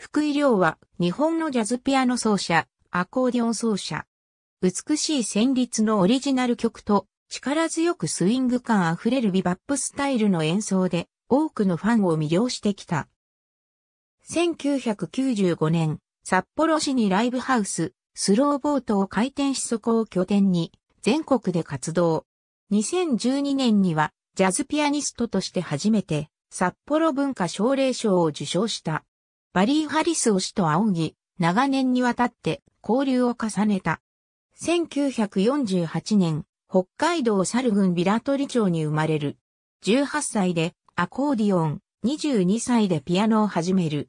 福井亮は日本のジャズピアノ奏者、アコーディオン奏者。美しい旋律のオリジナル曲と力強くスイング感あふれるビバップスタイルの演奏で多くのファンを魅了してきた。1995年、札幌市にライブハウス、スローボートを回転しそこを拠点に全国で活動。2012年にはジャズピアニストとして初めて札幌文化奨励賞を受賞した。バリー・ハリスを師と仰ぎ、長年にわたって交流を重ねた。1948年、北海道猿郡トリ町に生まれる。18歳でアコーディオン、22歳でピアノを始める。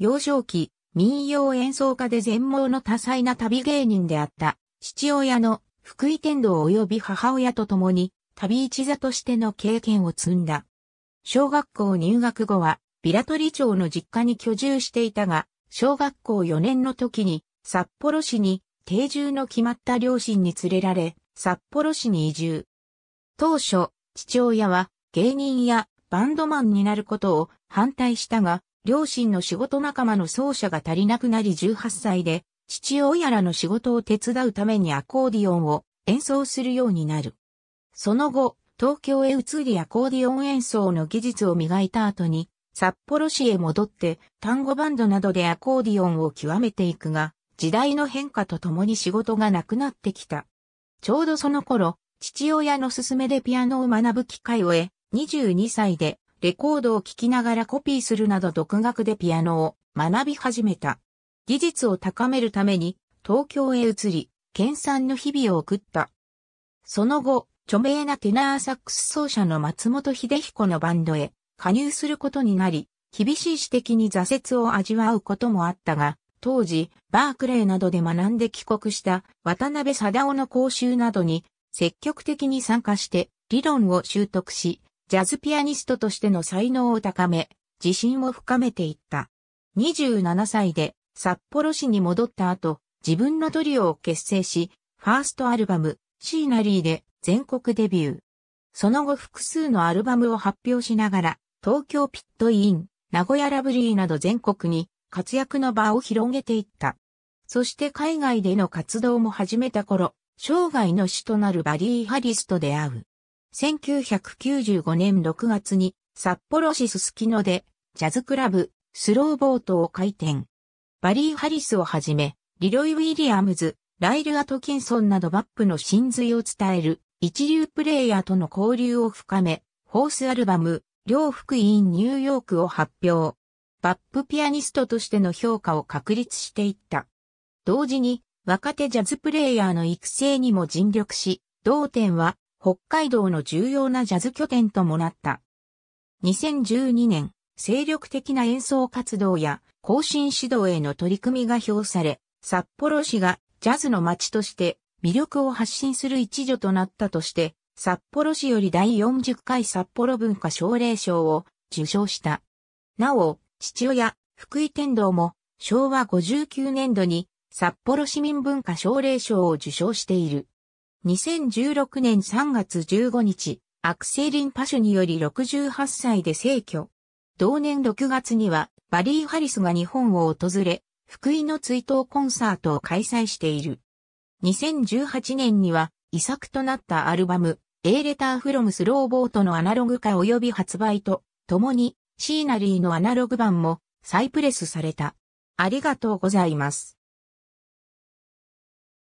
幼少期、民謡演奏家で全盲の多彩な旅芸人であった父親の福井天堂及び母親と共に旅一座としての経験を積んだ。小学校入学後はラトリ町の実家に居住していたが、小学校4年の時に札幌市に定住の決まった両親に連れられ、札幌市に移住。当初、父親は芸人やバンドマンになることを反対したが、両親の仕事仲間の奏者が足りなくなり18歳で、父親らの仕事を手伝うためにアコーディオンを演奏するようになる。その後、東京へ移りアコーディオン演奏の技術を磨いた後に、札幌市へ戻って単語バンドなどでアコーディオンを極めていくが、時代の変化とともに仕事がなくなってきた。ちょうどその頃、父親の勧めでピアノを学ぶ機会を得、22歳でレコードを聴きながらコピーするなど独学でピアノを学び始めた。技術を高めるために東京へ移り、研鑽の日々を送った。その後、著名なテナーサックス奏者の松本秀彦のバンドへ加入することになり、厳しい指摘に挫折を味わうこともあったが、当時、バークレーなどで学んで帰国した渡辺貞夫の講習などに積極的に参加して理論を習得し、ジャズピアニストとしての才能を高め、自信を深めていった。27歳で札幌市に戻った後、自分のトリオを結成し、ファーストアルバム、シーナリーで全国デビュー。その後複数のアルバムを発表しながら、東京ピットイン、名古屋ラブリーなど全国に活躍の場を広げていった。そして海外での活動も始めた頃、生涯の死となるバリー・ハリスと出会う。1995年6月に札幌市すすきのでジャズクラブスローボートを開店。バリー・ハリスをはじめ、リロイ・ウィリアムズ、ライル・アトキンソンなどバップの真髄を伝える一流プレイヤーとの交流を深め、ホースアルバム両副委員ニューヨークを発表。バップピアニストとしての評価を確立していった。同時に若手ジャズプレイヤーの育成にも尽力し、同店は北海道の重要なジャズ拠点ともなった。2012年、精力的な演奏活動や更新指導への取り組みが評され、札幌市がジャズの街として魅力を発信する一助となったとして、札幌市より第40回札幌文化奨励賞を受賞した。なお、父親、福井天童も昭和59年度に札幌市民文化奨励賞を受賞している。2016年3月15日、アクセリン・パシュにより68歳で逝去。同年6月にはバリー・ハリスが日本を訪れ、福井の追悼コンサートを開催している。2018年には遺作となったアルバム、A Letter from Slow Boat のアナログ化及び発売と、共に、シーナリーのアナログ版も再プレスされた。ありがとうございます。